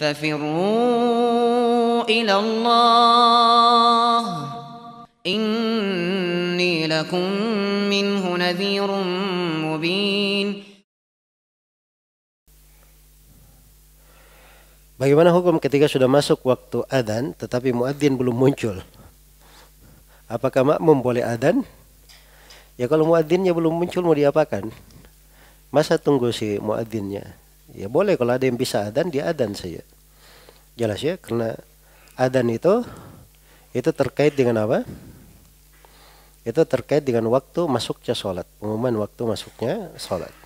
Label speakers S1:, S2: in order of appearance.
S1: ففروا إلى الله
S2: إني لكم منه نذير مبين
S3: Bagaimana hukum ketika sudah masuk waktu adzan tetapi muadzin belum muncul? Apakah makmum boleh adzan? Ya kalau muadzinnya belum muncul mau diapakan? Masa tunggu si muadzinnya? Ya boleh kalau ada yang bisa adan dia adan saja. Jelas ya karena adan itu itu terkait dengan apa? Itu terkait dengan waktu masuknya sholat, pengumuman waktu masuknya
S4: sholat.